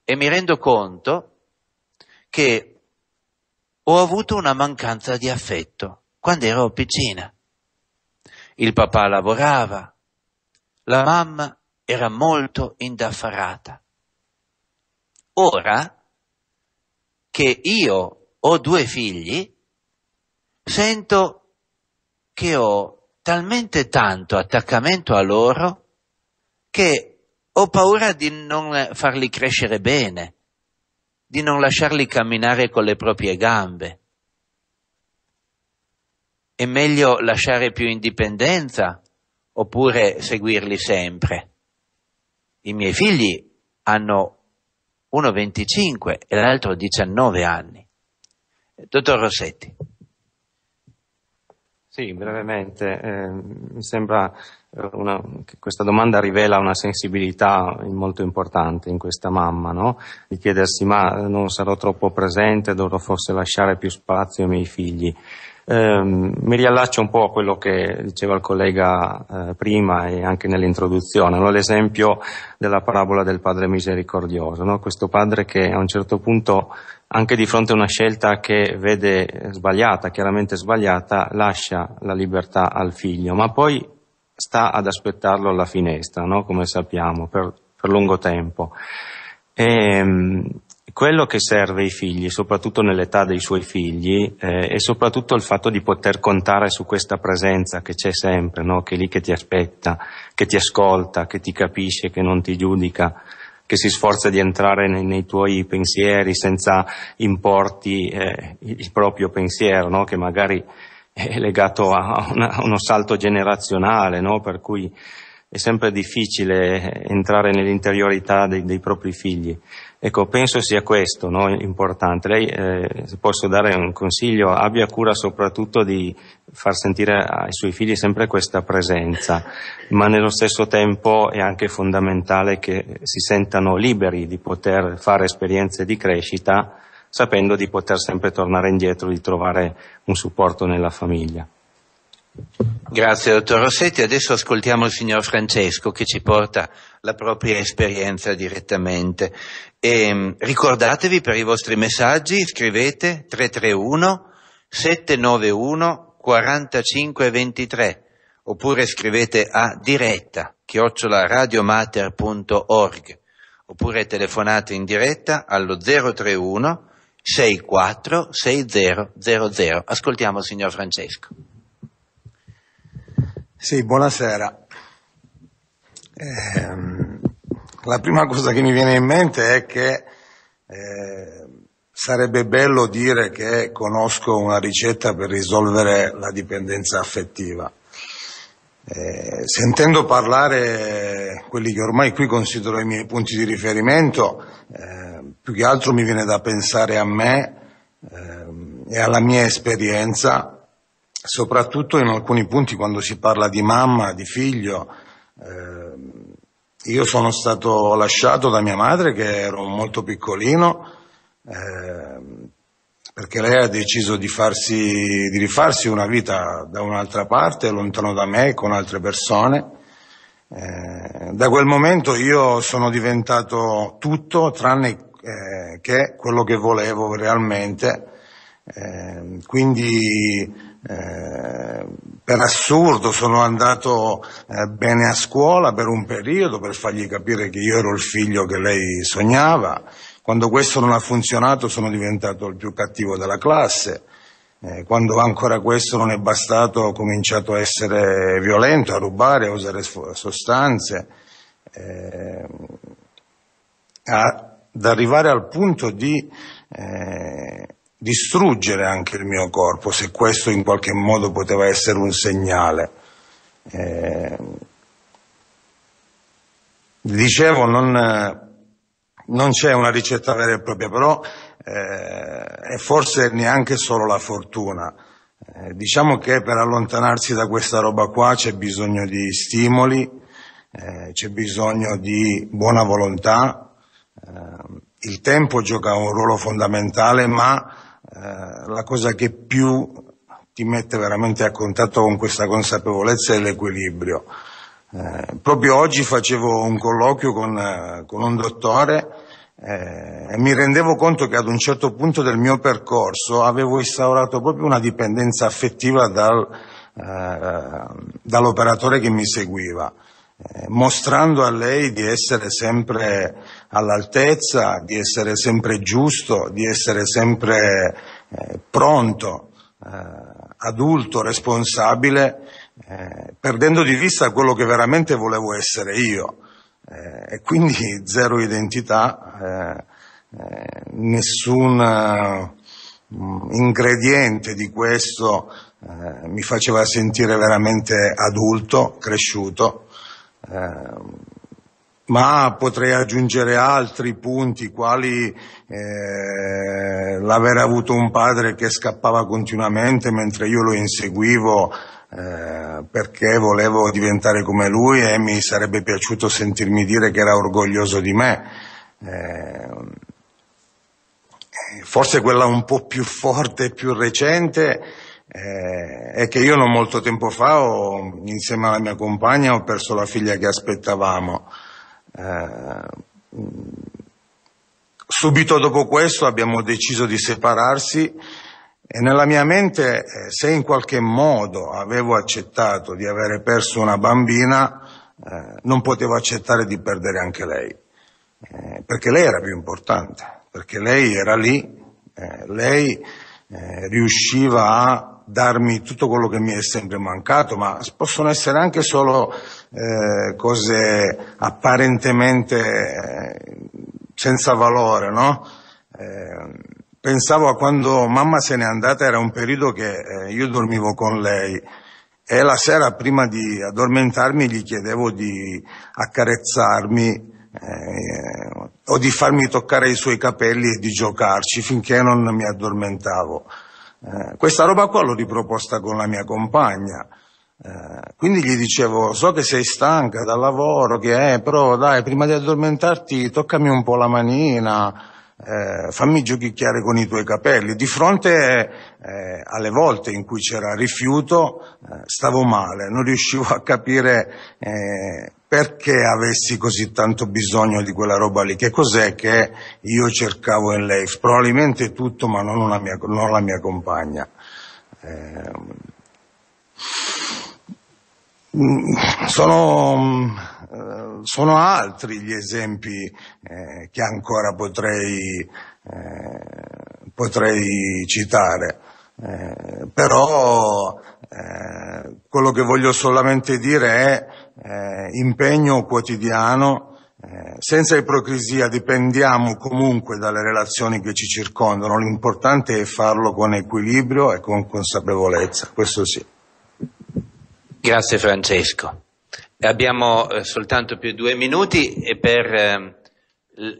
e mi rendo conto che ho avuto una mancanza di affetto quando ero piccina. Il papà lavorava, la mamma era molto indaffarata. Ora che io ho due figli, sento che ho talmente tanto attaccamento a loro che ho paura di non farli crescere bene, di non lasciarli camminare con le proprie gambe. È meglio lasciare più indipendenza oppure seguirli sempre? I miei figli hanno uno 25 e l'altro 19 anni. Dottor Rossetti. Sì, brevemente, eh, mi sembra eh, una, che questa domanda rivela una sensibilità molto importante in questa mamma, no? di chiedersi ma non sarò troppo presente, dovrò forse lasciare più spazio ai miei figli. Eh, mi riallaccio un po' a quello che diceva il collega eh, prima e anche nell'introduzione, no? l'esempio della parabola del padre misericordioso, no? questo padre che a un certo punto, anche di fronte a una scelta che vede sbagliata, chiaramente sbagliata, lascia la libertà al figlio, ma poi sta ad aspettarlo alla finestra, no? come sappiamo, per, per lungo tempo. E, ehm, quello che serve ai figli, soprattutto nell'età dei suoi figli, eh, è soprattutto il fatto di poter contare su questa presenza che c'è sempre, no? che è lì che ti aspetta, che ti ascolta, che ti capisce, che non ti giudica, che si sforza di entrare nei, nei tuoi pensieri senza importi eh, il proprio pensiero, no? che magari è legato a, una, uno salto generazionale, no? per cui è sempre difficile entrare nell'interiorità dei, dei propri figli. Ecco, penso sia questo no? importante. Lei, eh, se posso dare un consiglio, abbia cura soprattutto di far sentire ai suoi figli sempre questa presenza, ma nello stesso tempo è anche fondamentale che si sentano liberi di poter fare esperienze di crescita, sapendo di poter sempre tornare indietro, di trovare un supporto nella famiglia. Grazie dottor Rossetti, adesso ascoltiamo il signor Francesco che ci porta la propria esperienza direttamente. E, ehm, ricordatevi per i vostri messaggi, scrivete 331 791 4523 oppure scrivete a diretta chiocciola oppure telefonate in diretta allo 031 64 6000. Ascoltiamo il signor Francesco. Sì, buonasera. Eh, la prima cosa che mi viene in mente è che eh, sarebbe bello dire che conosco una ricetta per risolvere la dipendenza affettiva. Eh, sentendo parlare quelli che ormai qui considero i miei punti di riferimento, eh, più che altro mi viene da pensare a me ehm, e alla mia esperienza soprattutto in alcuni punti quando si parla di mamma, di figlio. Eh, io sono stato lasciato da mia madre che ero molto piccolino eh, perché lei ha deciso di, farsi, di rifarsi una vita da un'altra parte, lontano da me, con altre persone. Eh, da quel momento io sono diventato tutto tranne eh, che quello che volevo realmente. Ehm, quindi eh, per assurdo sono andato eh, bene a scuola per un periodo per fargli capire che io ero il figlio che lei sognava. Quando questo non ha funzionato sono diventato il più cattivo della classe. Eh, quando ancora questo non è bastato ho cominciato a essere violento, a rubare, a usare sostanze, eh, a, ad arrivare al punto di eh, distruggere anche il mio corpo, se questo in qualche modo poteva essere un segnale. Eh, dicevo, non, non, c'è una ricetta vera e propria, però eh, e forse neanche solo la fortuna. Eh, diciamo che per allontanarsi da questa roba qua c'è bisogno di stimoli, eh, c'è bisogno di buona volontà, eh, il tempo gioca un ruolo fondamentale, ma eh, la cosa che più ti mette veramente a contatto con questa consapevolezza è l'equilibrio. Eh, proprio oggi facevo un colloquio con, eh, con un dottore eh, e mi rendevo conto che ad un certo punto del mio percorso avevo instaurato proprio una dipendenza affettiva dal, eh, dall'operatore che mi seguiva. Eh, mostrando a lei di essere sempre all'altezza, di essere sempre giusto, di essere sempre eh, pronto, eh, adulto, responsabile, eh, perdendo di vista quello che veramente volevo essere io. Eh, e quindi (laughs) zero identità, eh, nessun ingrediente di questo mi faceva sentire veramente adulto, cresciuto Ehm, ma potrei aggiungere altri punti quali eh, l'aver avuto un padre che scappava continuamente mentre io lo inseguivo eh, perché volevo diventare come lui e mi sarebbe piaciuto sentirmi dire che era orgoglioso di me. Eh, forse quella un po' più forte e più recente eh, è che io non molto tempo fa, ho, insieme alla mia compagna, ho perso la figlia che aspettavamo. Eh, subito dopo questo abbiamo deciso di separarsi e nella mia mente, eh, se in qualche modo avevo accettato di avere perso una bambina, eh, non potevo accettare di perdere anche lei, eh, perché lei era più importante, perché lei era lì, eh, lei riusciva a darmi tutto quello che mi è sempre mancato, ma possono essere anche solo eh, cose apparentemente eh, senza valore, no? Eh, pensavo a quando mamma se n'è andata, era un periodo che eh, io dormivo con lei e la sera prima di addormentarmi gli chiedevo di accarezzarmi eh, o di farmi toccare i suoi capelli e di giocarci finché non mi addormentavo. Eh, questa roba qua l'ho riproposta con la mia compagna. Eh, quindi gli dicevo, so che sei stanca dal lavoro, che è, però dai, prima di addormentarti toccami un po' la manina, eh, fammi giochicchiare con i tuoi capelli. Di fronte eh, alle volte in cui c'era rifiuto eh, stavo male, non riuscivo a capire eh, perché avessi così tanto bisogno di quella roba lì, che cos'è che io cercavo in lei, probabilmente tutto ma non, mia, non la mia compagna. Eh, mm, sono mm, eh, sono altri gli esempi eh, che ancora potrei, eh, potrei citare. Eh, però quello che voglio solamente dire è impegno quotidiano, eh, senza ipocrisia dipendiamo comunque dalle relazioni che ci circondano, l'importante è farlo con equilibrio e con consapevolezza, questo sì. Grazie Francesco. Abbiamo eh, soltanto più due minuti eh, per ehm,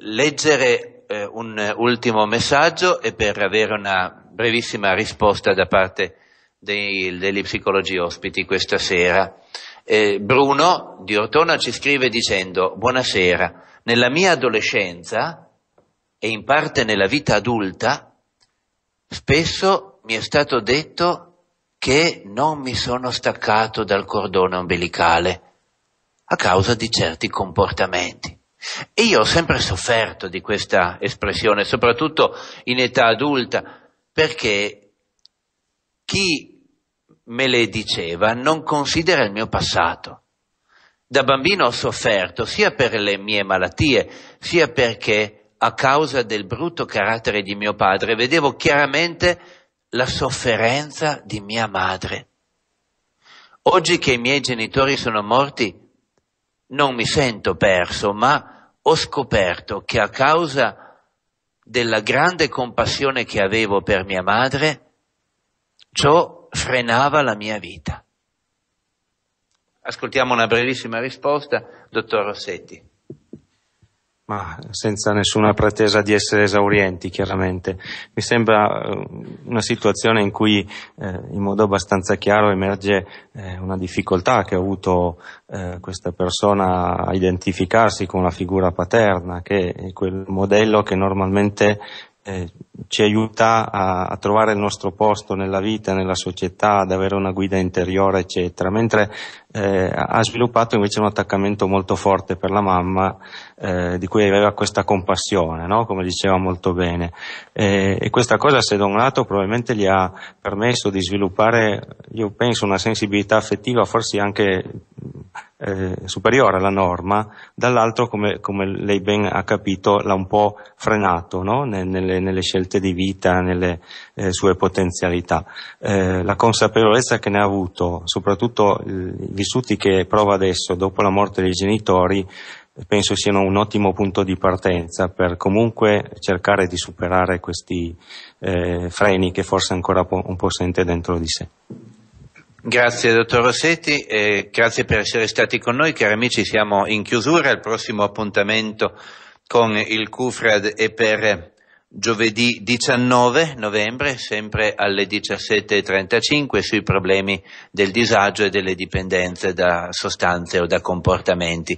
leggere eh, un ultimo messaggio e per avere una brevissima risposta da parte degli psicologi ospiti questa sera. Bruno di Ortona ci scrive dicendo Buonasera, nella mia adolescenza e in parte nella vita adulta spesso mi è stato detto che non mi sono staccato dal cordone ombelicale a causa di certi comportamenti. E io ho sempre sofferto di questa espressione, soprattutto in età adulta, perché chi me le diceva non considera il mio passato. Da bambino ho sofferto sia per le mie malattie, sia perché a causa del brutto carattere di mio padre vedevo chiaramente la sofferenza di mia madre. Oggi che i miei genitori sono morti, non mi sento perso, ma ho scoperto che a causa della grande compassione che avevo per mia madre, ciò frenava la mia vita. Ascoltiamo una brevissima risposta, dottor Rossetti ma senza nessuna pretesa di essere esaurienti, chiaramente. Mi sembra eh, una situazione in cui eh, in modo abbastanza chiaro emerge eh, una difficoltà che ha avuto eh, questa persona a identificarsi con la figura paterna, che è quel modello che normalmente eh, ci aiuta a, a, trovare il nostro posto nella vita, nella società, ad avere una guida interiore, eccetera. Mentre eh, ha sviluppato invece un attaccamento molto forte per la mamma eh, di cui aveva questa compassione, no? come diceva molto bene. Eh, e questa cosa, se da un lato probabilmente gli ha permesso di sviluppare, io penso, una sensibilità affettiva forse anche eh, superiore alla norma, dall'altro, come, come, lei ben ha capito, l'ha un po' frenato no? nelle, nelle, scelte di vita, nelle, eh, sue potenzialità. Eh, la consapevolezza che ne ha avuto, soprattutto eh, i vissuti che prova adesso dopo la morte dei genitori, penso siano un ottimo punto di partenza per comunque cercare di superare questi eh, freni che forse ancora po- un po' sente dentro di sé. Grazie dottor Rossetti, eh, grazie per essere stati con noi, cari amici siamo in chiusura, al prossimo appuntamento con il CUFRAD e per giovedì 19 novembre, sempre alle 17.35, sui problemi del disagio e delle dipendenze da sostanze o da comportamenti.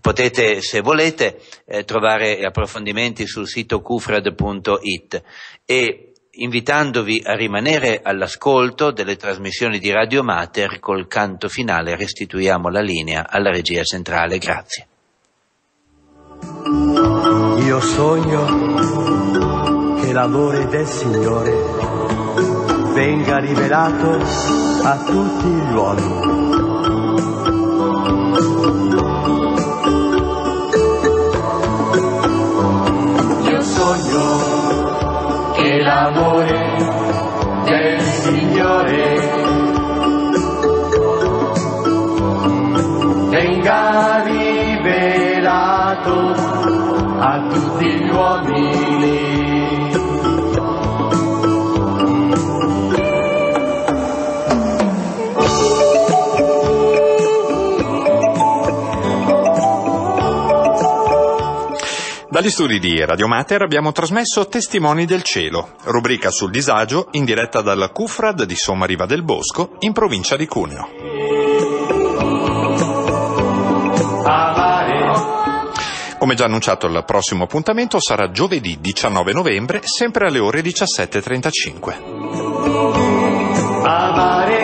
Potete, se volete, eh, trovare approfondimenti sul sito kufrad.it e invitandovi a rimanere all'ascolto delle trasmissioni di Radio Mater col canto finale restituiamo la linea alla regia centrale. Grazie. Io sogno l'amore del Signore venga rivelato a tutti gli uomini. Io sogno che l'amore del Signore venga rivelato a tutti gli uomini. Dagli studi di Radio Mater abbiamo trasmesso Testimoni del Cielo, rubrica sul disagio in diretta dalla Cufrad di Somma Riva del Bosco, in provincia di Cuneo. Come già annunciato, il prossimo appuntamento sarà giovedì 19 novembre, sempre alle ore 17.35.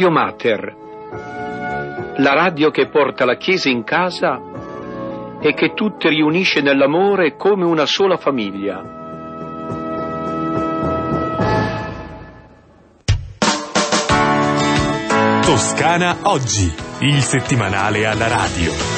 Radio Mater, la radio che porta la Chiesa in casa e che tutte riunisce nell'amore come una sola famiglia. Toscana Oggi, il settimanale alla radio.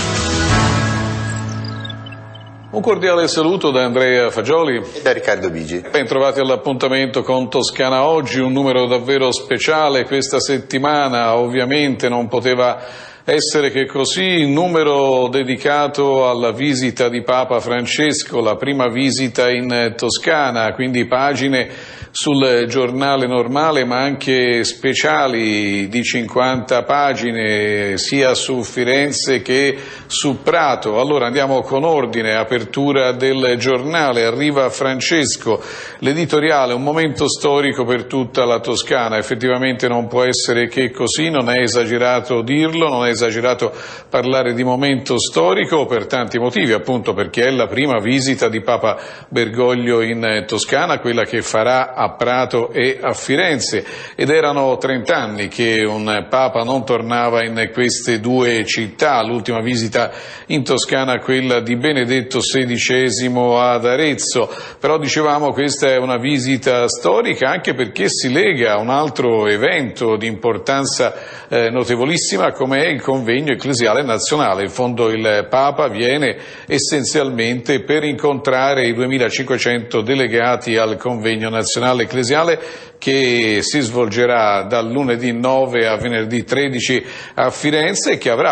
Un cordiale saluto da Andrea Fagioli e da Riccardo Bigi. Ben trovati all'appuntamento con Toscana Oggi, un numero davvero speciale questa settimana, ovviamente non poteva essere che così, numero dedicato alla visita di Papa Francesco, la prima visita in Toscana, quindi pagine sul giornale normale ma anche speciali di 50 pagine sia su Firenze che su Prato. Allora andiamo con ordine, apertura del giornale, arriva Francesco, l'editoriale, un momento storico per tutta la Toscana, effettivamente non può essere che così, non è esagerato dirlo, non è esagerato parlare di momento storico per tanti motivi, appunto perché è la prima visita di Papa Bergoglio in Toscana, quella che farà a Prato e a Firenze ed erano 30 anni che un Papa non tornava in queste due città, l'ultima visita in Toscana quella di Benedetto XVI ad Arezzo, però dicevamo questa è una visita storica anche perché si lega a un altro evento di importanza eh, notevolissima come è il convegno ecclesiale nazionale, in fondo il Papa viene essenzialmente per incontrare i 2500 delegati al convegno nazionale Biennale Ecclesiale che si svolgerà dal lunedì 9 a venerdì 13 a Firenze e che avrà